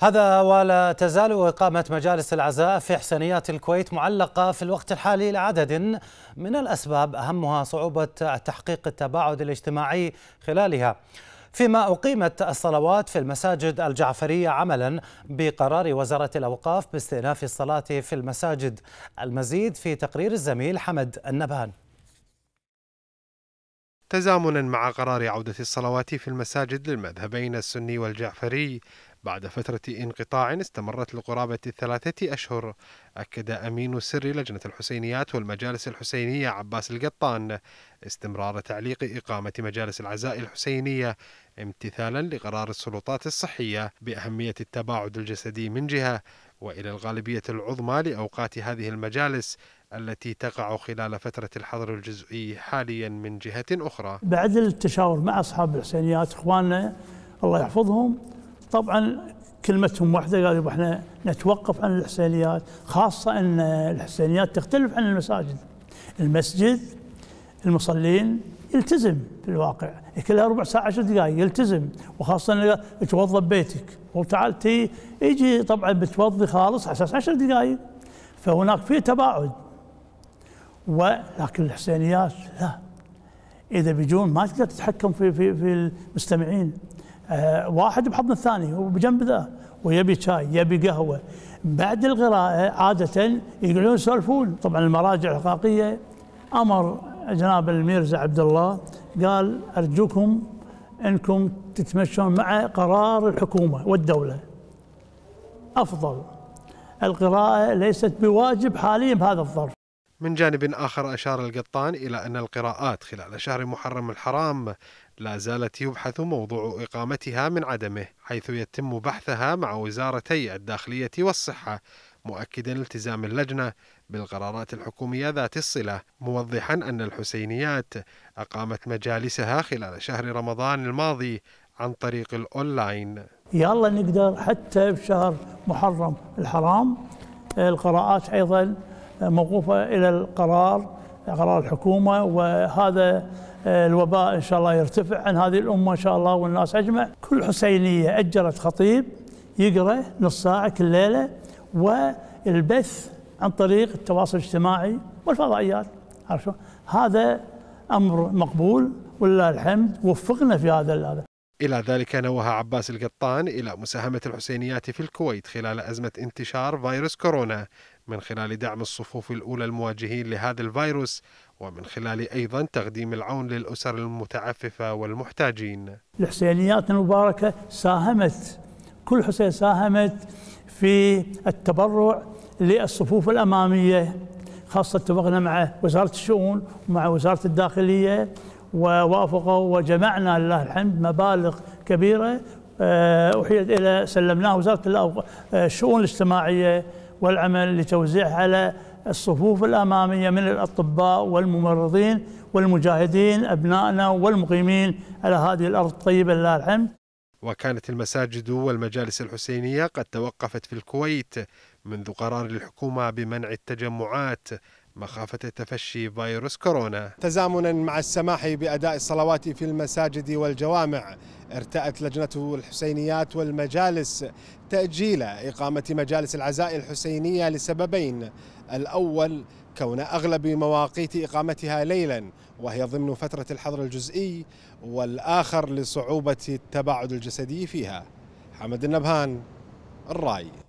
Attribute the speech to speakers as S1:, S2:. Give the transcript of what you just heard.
S1: هذا ولا تزال إقامة مجالس العزاء في إحسانيات الكويت معلقة في الوقت الحالي لعدد من الأسباب أهمها صعوبة تحقيق التباعد الاجتماعي خلالها فيما أقيمت الصلوات في المساجد الجعفرية عملا بقرار وزارة الأوقاف باستئناف الصلاة في المساجد المزيد في تقرير الزميل حمد النبهان
S2: تزامنا مع قرار عودة الصلوات في المساجد للمذهبين السني والجعفري بعد فترة انقطاع استمرت لقرابة ثلاثة أشهر أكد أمين سر لجنة الحسينيات والمجالس الحسينية عباس القطان استمرار تعليق إقامة مجالس العزاء الحسينية امتثالا لقرار السلطات الصحية بأهمية التباعد الجسدي من جهة وإلى الغالبية العظمى لأوقات هذه المجالس التي تقع خلال فترة الحظر الجزئي حاليا من جهة أخرى بعد
S1: التشاور مع أصحاب الحسينيات إخواننا الله يحفظهم طبعا كلمتهم واحدة قالوا احنا نتوقف عن الحسينيات خاصة أن الحسينيات تختلف عن المساجد المسجد المصلين يلتزم في الواقع كلها ربع ساعة عشر دقائق يلتزم وخاصة توضى ببيتك وتعال تي يجي طبعا بتوضي خالص على أساس عشر دقائق فهناك في تباعد ولكن الحسينيات لا إذا بيجون ما تقدر تتحكم في في في المستمعين آه، واحد بحضن الثاني وبجنب ذا ويبي شاي يبي قهوه بعد القراءه عاده يقعدون يسولفون طبعا المراجع الحقيقيه امر جناب الميرزا عبد الله قال ارجوكم انكم تتمشون مع قرار الحكومه والدوله افضل القراءه ليست بواجب حاليا بهذا الظرف
S2: من جانب آخر أشار القطان إلى أن القراءات خلال شهر محرم الحرام لا زالت يبحث موضوع إقامتها من عدمه حيث يتم بحثها مع وزارتي الداخلية والصحة مؤكدا التزام اللجنة بالقرارات الحكومية ذات الصلة موضحا أن الحسينيات أقامت مجالسها خلال شهر رمضان الماضي عن طريق الأونلاين
S1: يلا نقدر حتى بشهر محرم الحرام القراءات أيضا موقوفة إلى القرار قرار الحكومة وهذا آه، الوباء إن شاء الله يرتفع عن هذه الأمة إن شاء الله والناس أجمع كل حسينية أجرت خطيب يقرأ نص ساعة كل ليلة والبث عن طريق التواصل الاجتماعي والفضائيات هذا أمر مقبول ولله الحمد وفقنا في هذا هذا
S2: إلى ذلك نوه عباس القطان إلى مساهمة الحسينيات في الكويت خلال أزمة انتشار فيروس كورونا من خلال دعم الصفوف الأولى المواجهين لهذا الفيروس ومن خلال أيضا تقديم العون للأسر المتعففة والمحتاجين
S1: الحسينيات المباركة ساهمت كل حسين ساهمت في التبرع للصفوف الأمامية خاصة اتفقنا مع وزارة الشؤون ومع وزارة الداخلية ووافقوا وجمعنا لله الحمد مبالغ كبيرة آه، أحيلت إلى سلمناها وزارة آه، الشؤون الاجتماعية والعمل لتوزيعها على الصفوف الأمامية من الأطباء والممرضين والمجاهدين أبنائنا والمقيمين على هذه الأرض الطيبة لله الحمد
S2: وكانت المساجد والمجالس الحسينية قد توقفت في الكويت منذ قرار الحكومة بمنع التجمعات مخافة تفشي فيروس كورونا تزامنا مع السماح بأداء الصلوات في المساجد والجوامع ارتأت لجنة الحسينيات والمجالس تأجيل إقامة مجالس العزاء الحسينية لسببين الأول كون أغلب مواقيت إقامتها ليلا وهي ضمن فترة الحظر الجزئي والآخر لصعوبة التباعد الجسدي فيها حمد النبهان الرأي